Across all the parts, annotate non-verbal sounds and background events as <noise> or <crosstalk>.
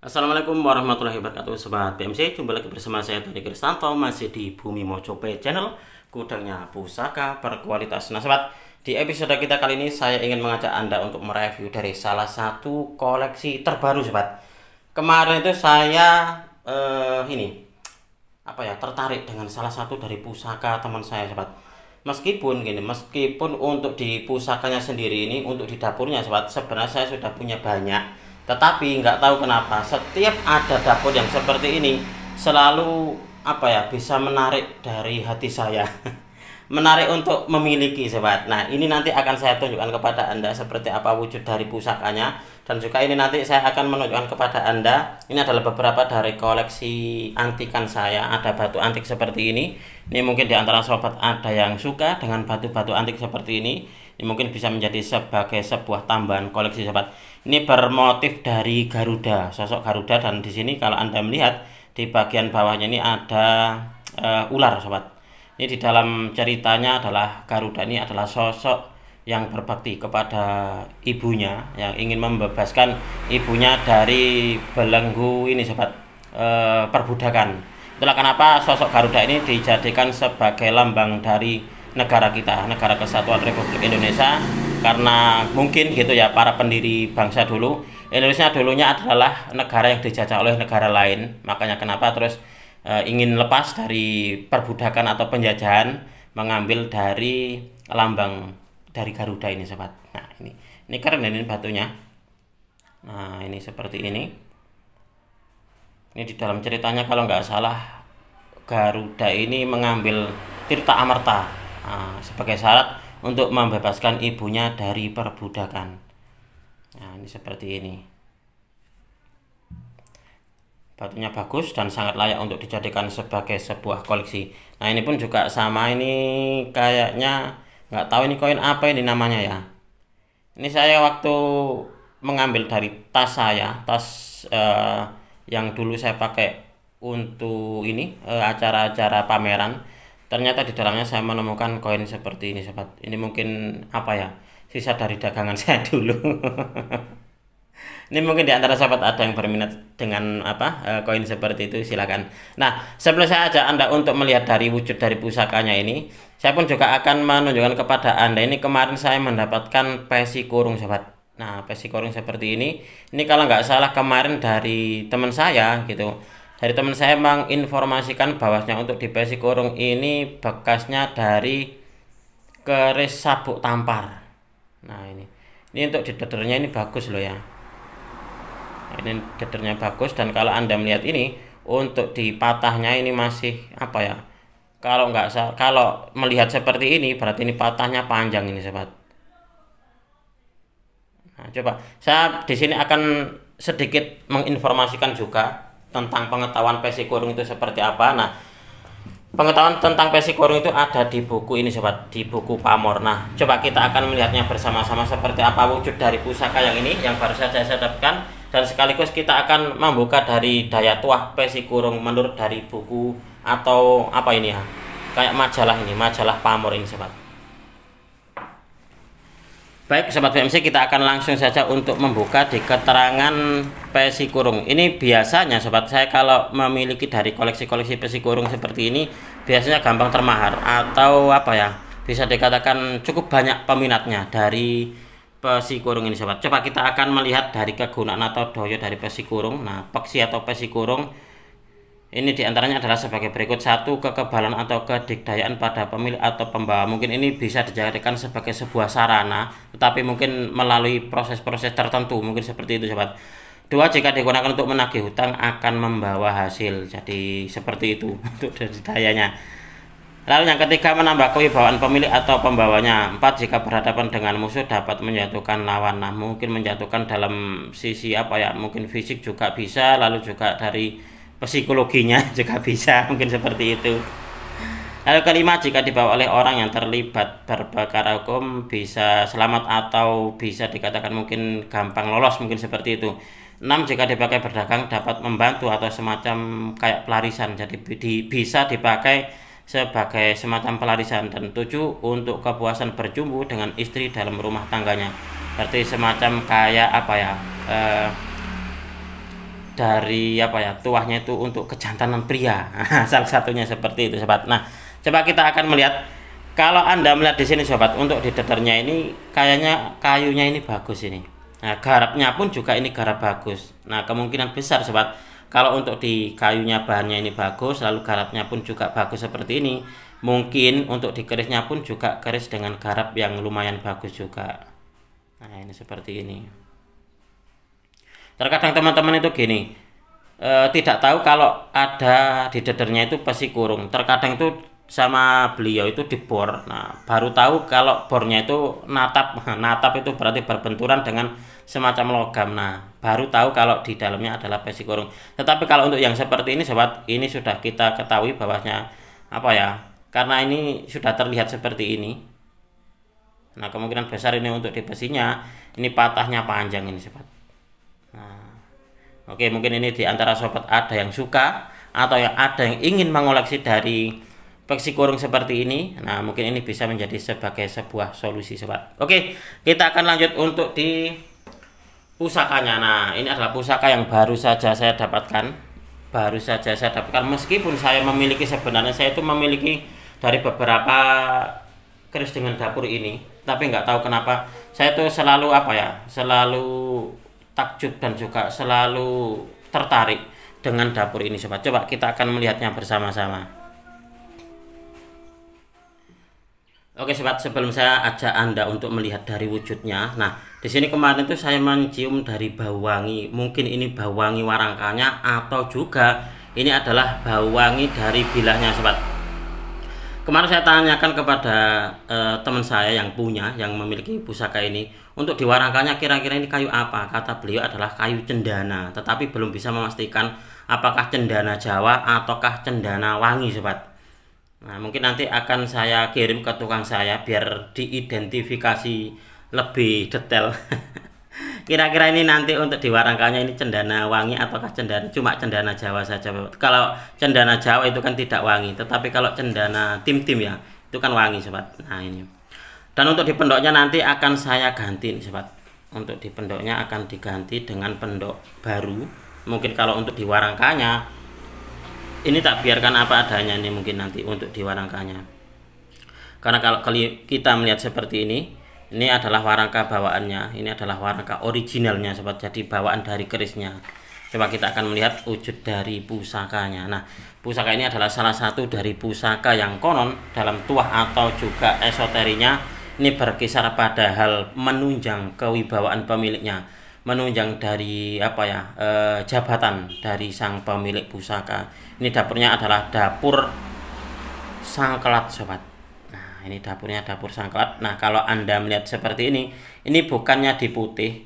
Assalamualaikum warahmatullahi wabarakatuh Sobat BMC Jumpa lagi bersama saya Tony Kristanto Masih di Bumi Mojope Channel Gudangnya Pusaka berkualitas Nah sobat Di episode kita kali ini Saya ingin mengajak Anda untuk mereview Dari salah satu koleksi terbaru sobat Kemarin itu saya eh, Ini Apa ya Tertarik dengan salah satu dari pusaka teman saya sobat Meskipun gini Meskipun untuk di pusakanya sendiri ini Untuk di dapurnya sobat Sebenarnya saya sudah punya banyak tetapi nggak tahu kenapa setiap ada dapur yang seperti ini selalu apa ya bisa menarik dari hati saya. <laughs> menarik untuk memiliki sobat. Nah, ini nanti akan saya tunjukkan kepada Anda seperti apa wujud dari pusakanya dan juga ini nanti saya akan menunjukkan kepada Anda. Ini adalah beberapa dari koleksi antikan saya. Ada batu antik seperti ini. Ini mungkin diantara sobat ada yang suka dengan batu-batu antik seperti ini. Ini mungkin bisa menjadi sebagai sebuah tambahan koleksi sobat. Ini bermotif dari Garuda, sosok Garuda dan di sini kalau Anda melihat di bagian bawahnya ini ada uh, ular sobat. Ini di dalam ceritanya adalah Garuda ini adalah sosok yang berbakti kepada ibunya yang ingin membebaskan ibunya dari belenggu ini sobat e, perbudakan. Itulah kenapa sosok Garuda ini dijadikan sebagai lambang dari negara kita, negara kesatuan Republik Indonesia karena mungkin gitu ya para pendiri bangsa dulu Indonesia dulunya adalah negara yang dijajah oleh negara lain makanya kenapa terus e, ingin lepas dari perbudakan atau penjajahan mengambil dari lambang dari Garuda ini sobat nah ini ini keren ini batunya nah ini seperti ini ini di dalam ceritanya kalau nggak salah Garuda ini mengambil Tirta Amerta. Ah, sebagai syarat untuk membebaskan ibunya dari perbudakan. Nah, ini seperti ini. Batunya bagus dan sangat layak untuk dijadikan sebagai sebuah koleksi. Nah, ini pun juga sama ini kayaknya nggak tahu ini koin apa ini namanya ya. Ini saya waktu mengambil dari tas saya, tas uh, yang dulu saya pakai untuk ini eh, acara-acara uh, acara -acara pameran ternyata di dalamnya saya menemukan koin seperti ini sobat ini mungkin apa ya sisa dari dagangan <laughs> saya dulu ini mungkin di antara sahabat ada yang berminat dengan apa eh, koin seperti itu silakan. Nah sebelum saya ajak anda untuk melihat dari wujud dari pusakanya ini, saya pun juga akan menunjukkan kepada anda ini kemarin saya mendapatkan pesi kurung sahabat. Nah pesi kurung seperti ini, ini kalau nggak salah kemarin dari teman saya gitu dari teman saya informasikan bahwasanya untuk di besi Kurung ini bekasnya dari keris sabuk tampar nah ini ini untuk di dedernya ini bagus loh ya ini dedernya bagus dan kalau anda melihat ini untuk di patahnya ini masih apa ya kalau nggak kalau melihat seperti ini berarti ini patahnya panjang ini sobat nah, coba saya di sini akan sedikit menginformasikan juga tentang pengetahuan pesi kurung itu seperti apa. Nah, pengetahuan tentang pesi kurung itu ada di buku ini sobat, di buku Pamor. Nah, coba kita akan melihatnya bersama-sama seperti apa wujud dari pusaka yang ini yang baru saja saya dapatkan dan sekaligus kita akan membuka dari daya tuah pesi kurung menurut dari buku atau apa ini ya kayak majalah ini majalah pamor ini sobat Baik Sobat PMC kita akan langsung saja untuk membuka di keterangan pesi kurung Ini biasanya Sobat saya kalau memiliki dari koleksi-koleksi pesi kurung seperti ini Biasanya gampang termahar atau apa ya Bisa dikatakan cukup banyak peminatnya dari pesi kurung ini Sobat Coba kita akan melihat dari kegunaan atau doyo dari pesi kurung Nah peksi atau pesi kurung ini diantaranya adalah sebagai berikut satu kekebalan atau kedikdayaan pada pemilik atau pembawa. Mungkin ini bisa dijadikan sebagai sebuah sarana, tetapi mungkin melalui proses-proses tertentu, mungkin seperti itu sobat. Dua, jika digunakan untuk menagih hutang akan membawa hasil. Jadi seperti itu <laughs> untuk dari Lalu yang ketiga menambah kewibawaan pemilik atau pembawanya. Empat, jika berhadapan dengan musuh dapat menjatuhkan lawan. Nah, mungkin menjatuhkan dalam sisi apa ya? Mungkin fisik juga bisa, lalu juga dari psikologinya <laughs> juga bisa mungkin seperti itu lalu kelima jika dibawa oleh orang yang terlibat berbakar hukum bisa selamat atau bisa dikatakan mungkin gampang lolos mungkin seperti itu Enam Jika dipakai berdagang dapat membantu atau semacam kayak pelarisan. Jadi di, bisa dipakai sebagai semacam pelarisan dan tujuh Untuk kepuasan berjumpa dengan istri dalam rumah tangganya. Berarti semacam kayak apa ya? Eh, dari apa ya tuahnya itu untuk kejantanan pria <laughs> salah satunya seperti itu sobat nah coba kita akan melihat kalau anda melihat di sini sobat untuk di dadarnya ini kayaknya kayunya ini bagus ini nah garapnya pun juga ini garap bagus nah kemungkinan besar sobat kalau untuk di kayunya bahannya ini bagus lalu garapnya pun juga bagus seperti ini mungkin untuk di kerisnya pun juga keris dengan garap yang lumayan bagus juga nah ini seperti ini terkadang teman-teman itu gini e, tidak tahu kalau ada di dadernya itu pasti kurung terkadang itu sama beliau itu dibor nah baru tahu kalau bornya itu natap <laughs> natap itu berarti berbenturan dengan semacam logam nah baru tahu kalau di dalamnya adalah pesi kurung tetapi kalau untuk yang seperti ini sobat ini sudah kita ketahui bahwasanya apa ya karena ini sudah terlihat seperti ini nah kemungkinan besar ini untuk di besinya ini patahnya panjang ini sobat Nah, oke mungkin ini di antara sobat ada yang suka atau yang ada yang ingin mengoleksi dari peksi kurung seperti ini. Nah, mungkin ini bisa menjadi sebagai sebuah solusi sobat. Oke, kita akan lanjut untuk di pusakanya. Nah, ini adalah pusaka yang baru saja saya dapatkan. Baru saja saya dapatkan meskipun saya memiliki sebenarnya saya itu memiliki dari beberapa keris dengan dapur ini, tapi nggak tahu kenapa saya itu selalu apa ya, selalu takjub dan juga selalu tertarik dengan dapur ini sobat. Coba kita akan melihatnya bersama-sama. Oke sobat, sebelum saya ajak Anda untuk melihat dari wujudnya. Nah, di sini kemarin itu saya mencium dari bau wangi. Mungkin ini bau wangi warangkanya atau juga ini adalah bau wangi dari bilahnya sobat kemarin saya tanyakan kepada uh, teman saya yang punya yang memiliki pusaka ini untuk diwarangkannya kira-kira ini kayu apa kata beliau adalah kayu cendana tetapi belum bisa memastikan apakah cendana Jawa ataukah cendana wangi sobat nah mungkin nanti akan saya kirim ke tukang saya biar diidentifikasi lebih detail <laughs> Kira-kira ini nanti untuk di Warangkanya ini cendana wangi ataukah cendana cuma cendana Jawa saja? Kalau cendana Jawa itu kan tidak wangi, tetapi kalau cendana tim-tim ya itu kan wangi sobat. Nah ini. Dan untuk di pendoknya nanti akan saya ganti nih sobat. Untuk di pendoknya akan diganti dengan pendok baru. Mungkin kalau untuk di Warangkanya ini tak biarkan apa adanya ini mungkin nanti untuk di Warangkanya. Karena kalau kita melihat seperti ini, ini adalah warangka bawaannya ini adalah warangka originalnya sobat jadi bawaan dari kerisnya coba kita akan melihat wujud dari pusakanya nah pusaka ini adalah salah satu dari pusaka yang konon dalam tuah atau juga esoterinya ini berkisar pada hal menunjang kewibawaan pemiliknya menunjang dari apa ya e, jabatan dari sang pemilik pusaka ini dapurnya adalah dapur sang kelat, sobat Nah, ini dapurnya dapur sangklat. Nah, kalau Anda melihat seperti ini, ini bukannya di putih.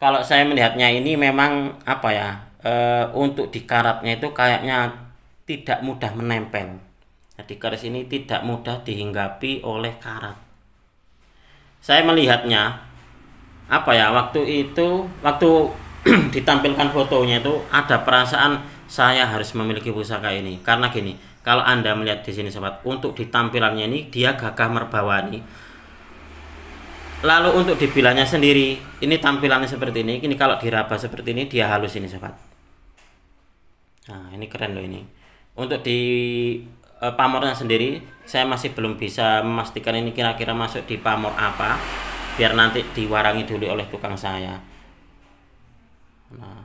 Kalau saya melihatnya ini memang apa ya? E, untuk karatnya itu kayaknya tidak mudah menempel. Jadi garis ini tidak mudah dihinggapi oleh karat. Saya melihatnya apa ya? Waktu itu, waktu <clears throat> ditampilkan fotonya itu ada perasaan saya harus memiliki pusaka ini karena gini kalau anda melihat di sini sobat untuk ditampilannya ini dia gagah merbawa lalu untuk dibilangnya sendiri ini tampilannya seperti ini ini kalau diraba seperti ini dia halus ini sobat nah ini keren loh ini untuk di e, pamornya sendiri saya masih belum bisa memastikan ini kira-kira masuk di pamor apa biar nanti diwarangi dulu oleh tukang saya nah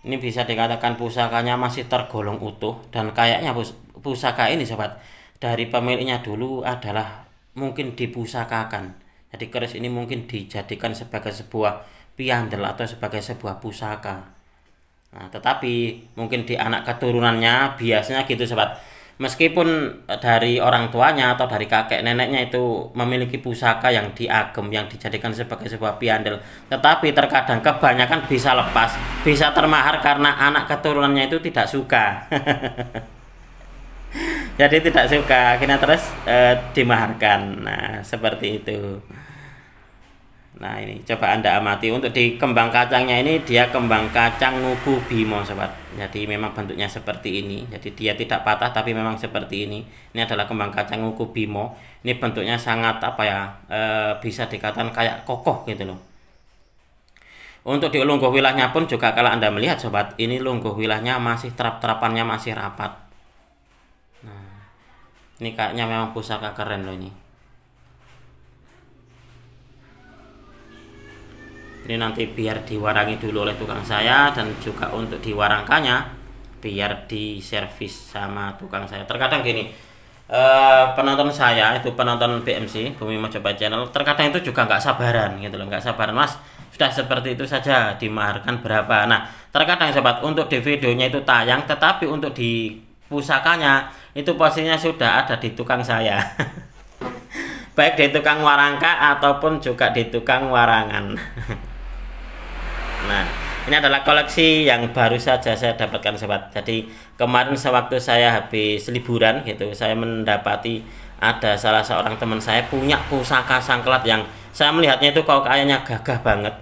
ini bisa dikatakan pusakanya masih tergolong utuh dan kayaknya pus pusaka ini sobat dari pemiliknya dulu adalah mungkin dipusakakan. Jadi keris ini mungkin dijadikan sebagai sebuah piandel atau sebagai sebuah pusaka. Nah, tetapi mungkin di anak keturunannya biasanya gitu sobat meskipun dari orang tuanya atau dari kakek neneknya itu memiliki pusaka yang diagem yang dijadikan sebagai sebuah piandel tetapi terkadang kebanyakan bisa lepas bisa termahar karena anak keturunannya itu tidak suka <laughs> jadi tidak suka akhirnya terus eh, dimaharkan nah seperti itu Nah ini coba anda amati untuk di kembang kacangnya ini dia kembang kacang nubu bimo sobat. Jadi memang bentuknya seperti ini. Jadi dia tidak patah tapi memang seperti ini. Ini adalah kembang kacang nubu bimo. Ini bentuknya sangat apa ya e, bisa dikatakan kayak kokoh gitu loh. Untuk di lungguh wilahnya pun juga kalau anda melihat sobat ini lungguh wilahnya masih terap-terapannya masih rapat. Nah ini kayaknya memang pusaka keren loh ini. ini nanti biar diwarangi dulu oleh tukang saya dan juga untuk diwarangkannya biar diservis sama tukang saya terkadang gini uh, penonton saya itu penonton BMC Bumi Majapahit Channel terkadang itu juga nggak sabaran gitu loh nggak sabaran mas sudah seperti itu saja dimaharkan berapa nah terkadang sobat untuk di videonya itu tayang tetapi untuk di pusakanya itu posisinya sudah ada di tukang saya <laughs> baik di tukang warangka ataupun juga di tukang warangan <laughs> Nah, ini adalah koleksi yang baru saja saya dapatkan sobat. Jadi kemarin sewaktu saya habis liburan gitu, saya mendapati ada salah seorang teman saya punya pusaka sangklat yang saya melihatnya itu kok kayaknya gagah banget.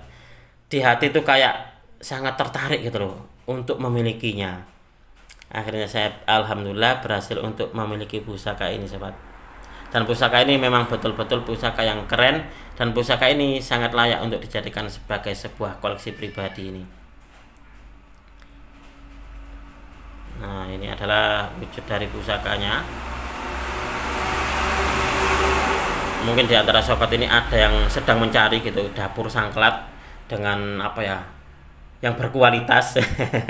Di hati itu kayak sangat tertarik gitu loh untuk memilikinya. Akhirnya saya alhamdulillah berhasil untuk memiliki pusaka ini sobat dan pusaka ini memang betul-betul pusaka yang keren dan pusaka ini sangat layak untuk dijadikan sebagai sebuah koleksi pribadi ini nah ini adalah wujud dari pusakanya mungkin di antara sobat ini ada yang sedang mencari gitu dapur sangklat dengan apa ya yang berkualitas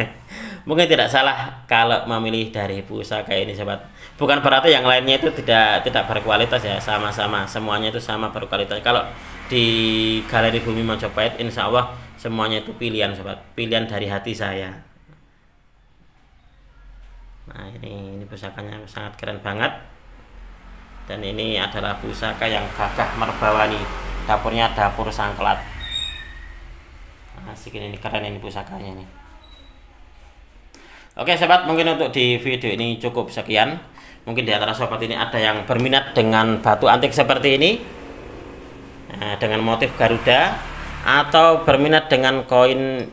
<laughs> mungkin tidak salah kalau memilih dari pusaka ini sobat bukan berarti yang lainnya itu tidak tidak berkualitas ya sama-sama semuanya itu sama berkualitas kalau di galeri bumi Majapahit insya Allah semuanya itu pilihan sobat pilihan dari hati saya nah ini ini pusakanya sangat keren banget dan ini adalah pusaka yang gagah merbawani dapurnya dapur sangklat nah, asik ini keren ini pusakanya nih Oke sahabat, mungkin untuk di video ini cukup sekian. Mungkin di antara sahabat ini ada yang berminat dengan batu antik seperti ini. Nah, dengan motif Garuda. Atau berminat dengan koin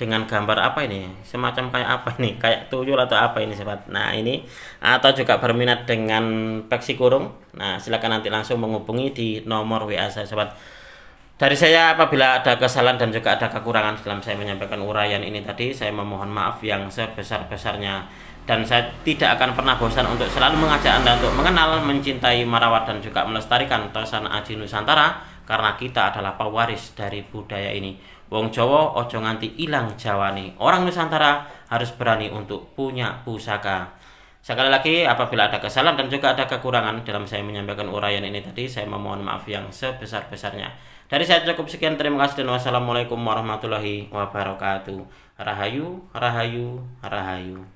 dengan gambar apa ini? Semacam kayak apa ini? Kayak tuyul atau apa ini sahabat? Nah ini. Atau juga berminat dengan peksi kurung. Nah silahkan nanti langsung menghubungi di nomor WA saya sahabat. Dari saya apabila ada kesalahan dan juga ada kekurangan dalam saya menyampaikan uraian ini tadi, saya memohon maaf yang sebesar-besarnya dan saya tidak akan pernah bosan untuk selalu mengajak Anda untuk mengenal, mencintai, merawat dan juga melestarikan tersan Aji Nusantara karena kita adalah pewaris dari budaya ini. Wong Jawa ojo nganti ilang Jawa nih. Orang Nusantara harus berani untuk punya pusaka. Sekali lagi, apabila ada kesalahan dan juga ada kekurangan dalam saya menyampaikan uraian ini tadi, saya memohon maaf yang sebesar-besarnya. Dari saya cukup sekian, terima kasih dan wassalamualaikum warahmatullahi wabarakatuh. Rahayu, rahayu, rahayu.